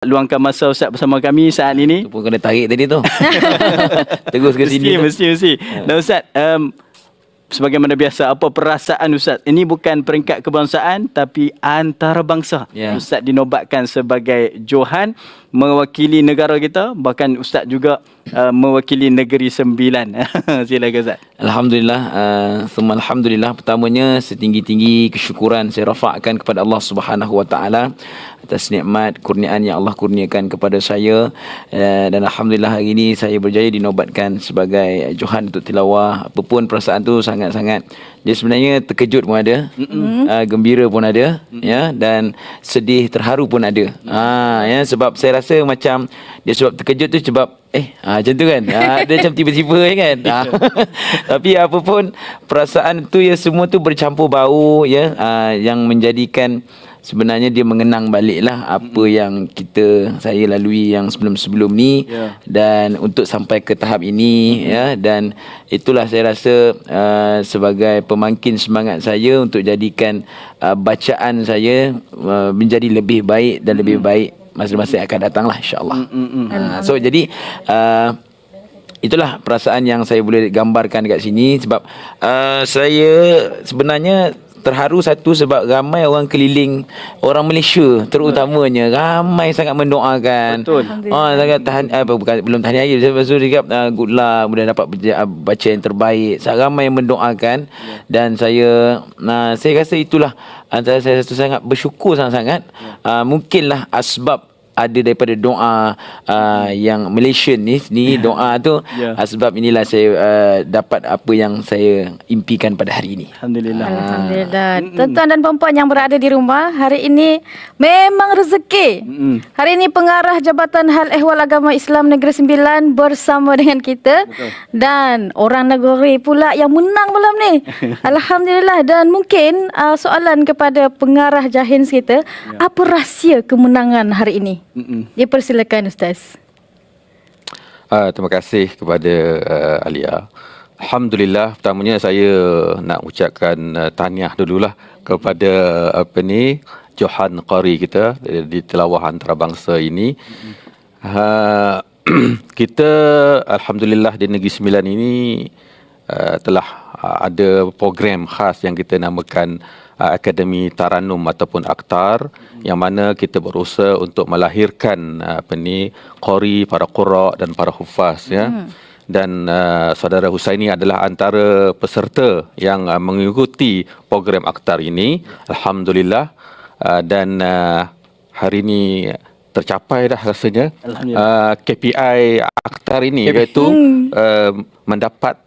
luangkan masa Ustaz bersama kami saat ini. Itu pun kena tarik tadi tu. Terus ke sini. Mesti, mesti, mesti. Ya. Dan Ustaz, um, sebagaimana biasa, apa perasaan Ustaz? Ini bukan peringkat kebangsaan, tapi antarabangsa. Yeah. Ustaz dinobatkan sebagai Johan mewakili negara kita bahkan ustaz juga uh, mewakili negeri sembilan Sila ustaz alhamdulillah uh, alhamdulillah pertamanya setinggi-tinggi kesyukuran saya rafakkan kepada Allah Subhanahu wa taala atas nikmat kurniaan yang Allah kurniakan kepada saya uh, dan alhamdulillah hari ini saya berjaya dinobatkan sebagai Johan untuk tilawah Apa pun perasaan tu sangat-sangat dia sebenarnya terkejut pun ada uh, gembira pun ada Mm-mm. ya dan sedih terharu pun ada ha uh, ya sebab saya rasa macam dia sebab terkejut tu sebab eh ha, macam tu kan ha, dia macam tiba-tiba kan ha. tapi apa pun perasaan tu ya semua tu bercampur bau ya ha, yang menjadikan sebenarnya dia mengenang baliklah apa hmm yang kita saya lalui yang sebelum-sebelum ni yeah. dan untuk sampai ke tahap ini hmm ya dan itulah saya rasa uh, sebagai pemangkin semangat saya untuk jadikan uh, bacaan saya uh, menjadi lebih baik dan mm-hmm. lebih hmm. baik masa-masa yang akan lah, insyaallah. Ha, so jadi uh, itulah perasaan yang saya boleh gambarkan dekat sini sebab uh, saya sebenarnya terharu satu sebab ramai orang keliling orang Malaysia terutamanya ramai sangat mendoakan betul ah sangat tahan eh, apa bukan belum tahniah lagi sebab tu dia ah, good luck mudah dapat ah, baca yang terbaik sangat ramai yang mendoakan ya. dan saya nah saya rasa itulah antara saya satu sangat bersyukur sangat-sangat yeah. Ya. uh, mungkinlah asbab ada daripada doa uh, yang Malaysian ni ni yeah. doa tu yeah. uh, sebab inilah saya uh, dapat apa yang saya impikan pada hari ini. Alhamdulillah. Ah. Alhamdulillah. Tuan-tuan dan puan-puan yang berada di rumah, hari ini memang rezeki. Mm-mm. Hari ini pengarah Jabatan Hal Ehwal Agama Islam Negeri Sembilan bersama dengan kita Betul. dan orang negeri pula yang menang malam ni. Alhamdulillah dan mungkin uh, soalan kepada pengarah Jahins kita, yeah. apa rahsia kemenangan hari ini? Mm-mm. Dia ya, persilakan Ustaz. Uh, terima kasih kepada uh, Alia. Alhamdulillah, pertamanya saya nak ucapkan uh, tahniah dululah kepada apa ni Johan Qari kita di telawah antarabangsa ini. Uh, kita alhamdulillah di Negeri Sembilan ini uh, telah uh, ada program khas yang kita namakan Uh, Akademi Taranum ataupun Aktar yang mana kita berusaha untuk melahirkan uh, apa ni qori para qurra dan para huffaz ya. Hmm dan uh, saudara Husaini adalah antara peserta yang uh, mengikuti program aktar ini alhamdulillah uh, dan uh, hari ini tercapai dah rasanya uh, KPI aktar ini iaitu hmm. uh, mendapat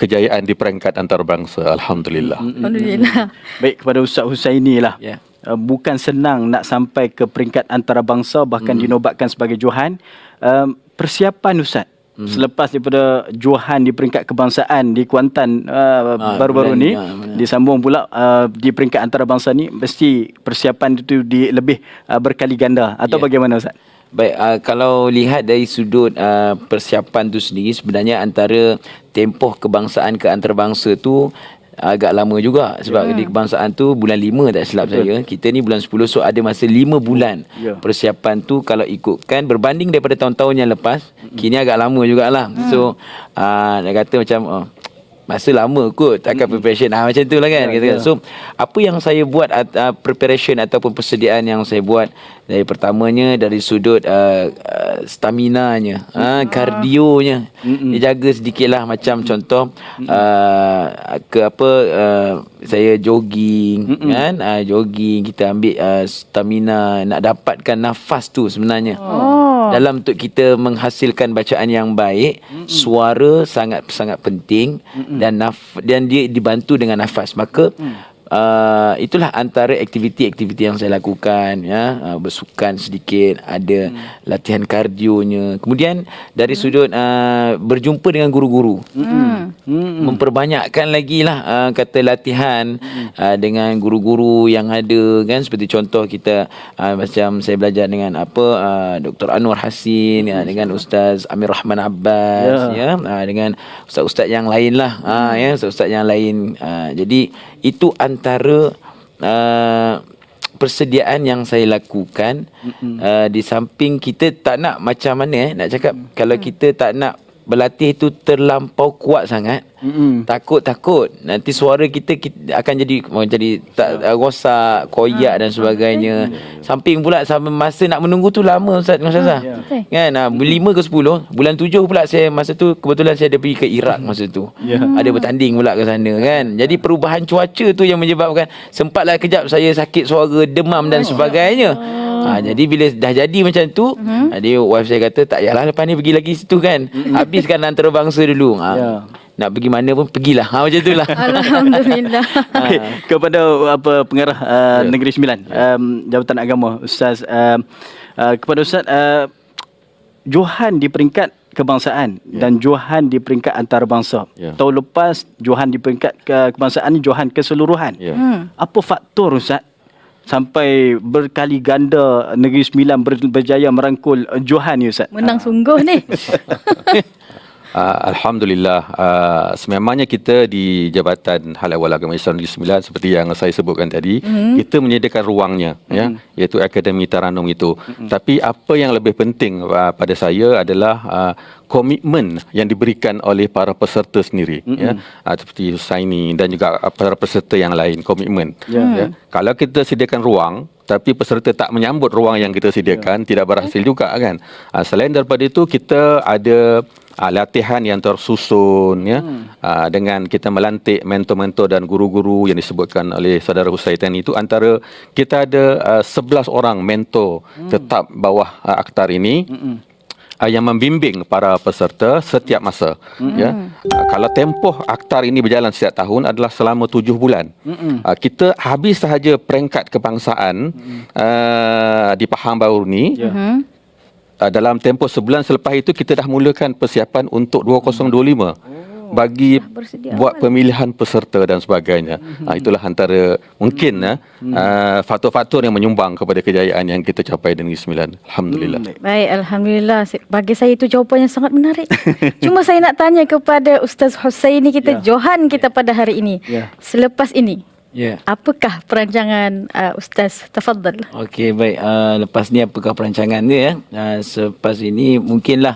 kejayaan di peringkat antarabangsa alhamdulillah alhamdulillah baik kepada ustaz husaini lah ya yeah. Uh, bukan senang nak sampai ke peringkat antarabangsa bahkan mm. dinobatkan sebagai Johan uh, persiapan Ustaz mm. selepas daripada Johan di peringkat kebangsaan di Kuantan uh, ah, baru-baru ni ya, disambung pula uh, di peringkat antarabangsa ni mesti persiapan itu di lebih uh, berkali ganda atau yeah. bagaimana Ustaz Baik, uh, kalau lihat dari sudut uh, persiapan tu sendiri sebenarnya antara tempoh kebangsaan ke antarabangsa tu agak lama juga sebab yeah. di kebangsaan tu bulan 5 tak silap Betul. saya kita ni bulan 10 so ada masa 5 bulan yeah. persiapan tu kalau ikutkan berbanding daripada tahun-tahun yang lepas mm-hmm. kini agak lama jugalah mm. so uh, nak kata macam uh, masa lama kot takkan hmm. preparation ah macam itulah kan yeah, yeah. so apa yang saya buat uh, preparation ataupun persediaan yang saya buat dari pertamanya dari sudut uh, uh stamina nya ah uh, kardionya hmm. dijaga sedikitlah macam hmm. contoh uh, ke apa uh, saya jogging hmm. kan uh, jogging kita ambil uh, stamina nak dapatkan nafas tu sebenarnya oh dalam untuk kita menghasilkan bacaan yang baik Mm-mm. suara sangat sangat penting Mm-mm. dan naf- dan dia dibantu dengan nafas maka Mm-mm uh, itulah antara aktiviti-aktiviti yang saya lakukan ya uh, bersukan sedikit ada hmm. latihan kardionya kemudian dari hmm. sudut uh, berjumpa dengan guru-guru hmm. Hmm. memperbanyakkan lagi lah uh, kata latihan hmm. uh, dengan guru-guru yang ada kan seperti contoh kita uh, macam saya belajar dengan apa uh, Dr Anwar Hasin hmm. ya, dengan hmm. Ustaz Amir Rahman Abbas yeah. ya uh, dengan ustaz-ustaz yang lain lah hmm. uh, ya ustaz-ustaz yang lain uh, jadi itu antara antara uh, persediaan yang saya lakukan uh, di samping kita tak nak macam mana eh nak cakap Mm-mm. kalau mm. kita tak nak berlatih tu terlampau kuat sangat Mm-mm. Takut-takut Nanti suara kita, kita Akan jadi Jadi tak, Rosak Koyak ha, dan sebagainya okay. Samping pula Sampai masa nak menunggu tu Lama Ustaz Ustaz ha, yeah. Kan ha, ah, 5 ke sepuluh, Bulan tujuh pula saya Masa tu Kebetulan saya ada pergi ke Iraq Masa tu yeah. Ada bertanding pula ke sana kan Jadi perubahan cuaca tu Yang menyebabkan Sempatlah kejap Saya sakit suara Demam dan oh, ya. sebagainya Ha, jadi bila dah jadi macam tu uh-huh. Dia wife saya kata Tak payahlah lepas ni pergi lagi situ kan uh-huh. Habiskan antarabangsa dulu ha. yeah. Ya nak pergi mana pun pergilah. Ha macam itulah. Alhamdulillah. Ha. Okay, kepada apa pengarah uh, yeah. Negeri Sembilan, ya. um, Jabatan Agama, Ustaz uh, uh, kepada Ustaz uh, Johan di peringkat kebangsaan yeah. dan Johan di peringkat antarabangsa. Yeah. Tahun lepas Johan di peringkat ke- kebangsaan ni Johan keseluruhan. Yeah. Hmm. Apa faktor Ustaz sampai berkali ganda Negeri Sembilan berjaya merangkul Johan ni Ustaz? Menang ha. sungguh ni. Uh, Alhamdulillah uh, ah, Sememangnya kita di Jabatan Hal Ehwal Agama Islam Negeri Sembilan Seperti yang saya sebutkan tadi mm-hmm. Kita menyediakan ruangnya mm-hmm. ya, mhm. Iaitu Akademi Taranum itu mm-hmm. Tapi apa yang lebih penting uh, pada saya adalah uh, komitmen yang diberikan oleh para peserta sendiri mm-hmm. ya ah, seperti Husaini dan juga ah, para peserta yang lain komitmen yeah. ya, ya. Hmm. kalau kita sediakan ruang tapi peserta tak menyambut ruang yang kita sediakan yeah. tidak berhasil juga kan ah, selain daripada itu kita ada Uh, latihan yang tersusun ya hmm. uh, dengan kita melantik mentor-mentor dan guru-guru yang disebutkan oleh saudara Husaitan itu antara kita ada uh, 11 orang mentor hmm. tetap bawah uh, aktar ini mm uh, yang membimbing para peserta setiap masa. Mm-hmm. Ya. Uh, kalau tempoh aktar ini berjalan setiap tahun adalah selama tujuh bulan. Mm-hmm. Uh, kita habis sahaja peringkat kebangsaan mm-hmm. uh, di Pahang Baru ini. Yeah. Mm-hmm. dalam tempoh sebulan selepas itu kita dah mulakan persiapan untuk 2025. hmm Oh, bagi bersedia buat awal. pemilihan peserta dan sebagainya. Hmm. Ah, itulah antara mungkin hmm. uh, faktor-faktor yang menyumbang kepada kejayaan yang kita capai dengan Bismillah. Alhamdulillah. Hmm. Baik, Alhamdulillah. Bagi saya itu jawapan yang sangat menarik. Cuma saya nak tanya kepada Ustaz Husaini kita, yeah. Johan kita yeah. pada hari ini. Yeah. Selepas ini. Yeah. Apakah perancangan uh, Ustaz Tafadhal? Okey baik uh, lepas ni apakah perancangan dia ya? Uh, selepas ini mungkinlah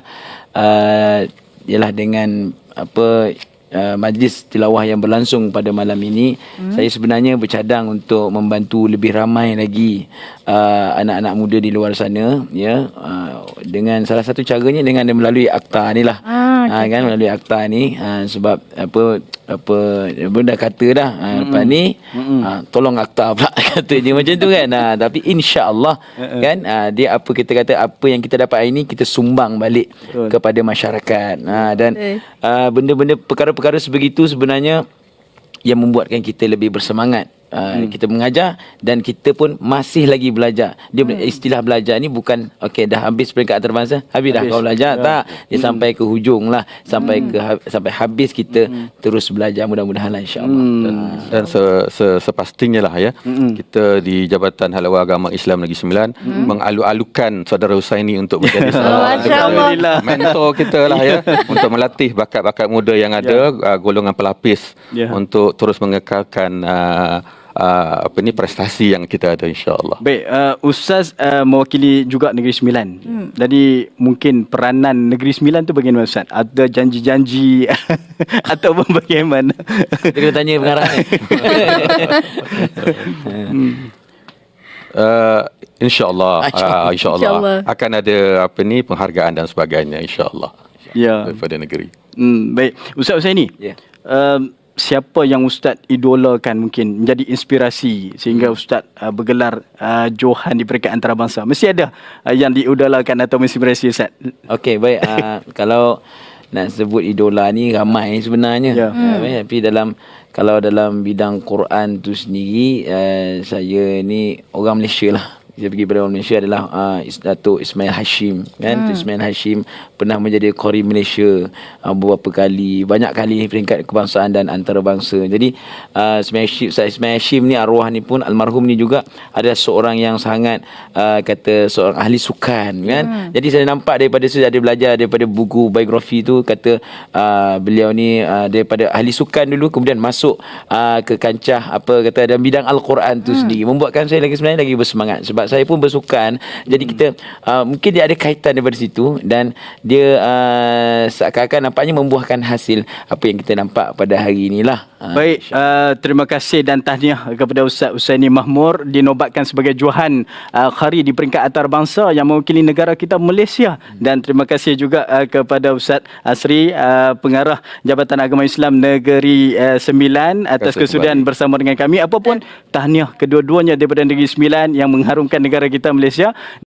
uh, ialah dengan apa uh, majlis tilawah yang berlangsung pada malam ini hmm. saya sebenarnya bercadang untuk membantu lebih ramai lagi uh, anak-anak muda di luar sana ya uh, dengan salah satu caranya dengan melalui akta inilah ah, okay. uh, kan melalui akta ni uh, sebab apa apa apa dah kata dah uh, lepas ni uh, tolong akta pula kata dia macam tu kan uh, tapi insyaallah kan uh, dia apa kita kata apa yang kita dapat hari ni kita sumbang balik Betul. kepada masyarakat uh, dan uh, benda-benda perkara-perkara sebegitu sebenarnya yang membuatkan kita lebih bersemangat Uh, hmm. kita mengajar dan kita pun masih lagi belajar. Dia hmm. istilah belajar ni bukan okay dah habis peringkat terbangsa, habis, habis dah kau belajar ya. tak? Dia hmm. sampai ke hujung lah sampai hmm. ke ha, sampai habis kita hmm. terus belajar mudah-mudahan lah, Insyaallah Hmm. Ah. Dan se, se sepastinya lah ya. Hmm. Kita di Jabatan Halawa Agama Islam Negeri Sembilan hmm. mengalu-alukan saudara Husaini untuk menjadi salah oh, mentor kita lah ya untuk melatih bakat-bakat muda yang ada yeah. uh, golongan pelapis yeah. untuk terus mengekalkan uh, uh, apa ni prestasi yang kita ada insyaallah. Baik, uh, Ustaz uh, mewakili juga Negeri Sembilan. Hmm. Jadi mungkin peranan Negeri Sembilan tu bagaimana Ustaz? Ada janji-janji atau bagaimana? Kita tanya pengarah ni. hmm. Uh, insyaallah uh, insyaallah insya akan ada apa ni penghargaan dan sebagainya insyaallah ya yeah. daripada negeri. Hmm baik Ustaz Ustaz ni. Yeah. Um, siapa yang ustaz idolakan mungkin menjadi inspirasi sehingga hmm. ustaz uh, bergelar uh, Johan di peringkat antarabangsa mesti ada uh, yang diidolakan atau inspirasi ustaz okey baik uh, kalau nak sebut idola ni ramai sebenarnya yeah. Uh, hmm. uh, tapi dalam kalau dalam bidang Quran tu sendiri uh, saya ni orang Malaysia lah kita pergi pada orang Malaysia adalah uh, Datuk Ismail Hashim kan hmm. Ismail Hashim pernah menjadi Kori Malaysia uh, beberapa kali banyak kali peringkat kebangsaan dan antarabangsa jadi uh, Ismail Hashim ni arwah ni pun almarhum ni juga ada seorang yang sangat uh, kata seorang ahli sukan kan hmm. jadi saya nampak daripada saya ada belajar daripada buku biografi tu kata uh, beliau ni uh, daripada ahli sukan dulu kemudian masuk uh, ke kancah apa kata dalam bidang al-Quran tu hmm. sendiri membuatkan saya lagi sebenarnya lagi bersemangat sebab sebab saya pun bersukan jadi kita uh, mungkin dia ada kaitan daripada situ dan dia uh, seakan-akan nampaknya membuahkan hasil apa yang kita nampak pada hari inilah ah, Baik, uh, terima kasih dan tahniah kepada Ustaz Husaini Mahmur dinobatkan sebagai Johan uh, Khari di peringkat antarabangsa yang mewakili negara kita Malaysia dan terima kasih juga uh, kepada Ustaz Asri uh, pengarah Jabatan Agama Islam Negeri uh, Sembilan atas kesudahan bersama dengan kami apapun tahniah kedua-duanya daripada Negeri Sembilan yang mengharumkan mempertahankan negara kita Malaysia